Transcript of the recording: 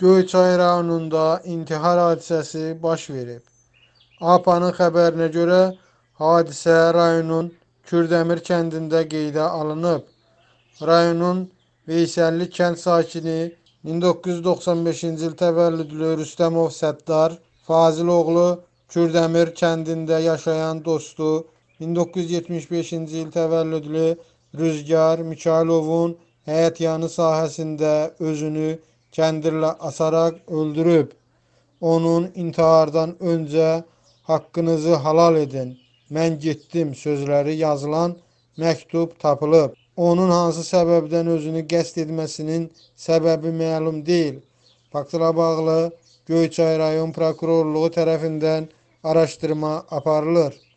Göyçay rayonunda intihar hadisəsi baş verib. APA-nın xəbərinə görə hadisə rayonun Kürdəmir kəndində qeydə alınıb. Rayonun Veysəlli kənd sakini 1995-ci il təvəllüdlü Rüstəmov Səttar Faziloğlu Kürdəmir kəndində yaşayan dostu 1975-ci il təvəllüdlü Rüzgar Mikaylovun həyətyanı sahəsində özünü kəndirlə asaraq öldürüb. Onun intihardan öncə haqqınızı halal edin. Mən getdim sözləri yazılan məktub tapılıb. Onun hansı səbəbdən özünü qəsd etməsinin səbəbi məlum deyil. Faktla bağlı Göyçay rayon prokurorluğu tərəfindən araşdırma aparılır.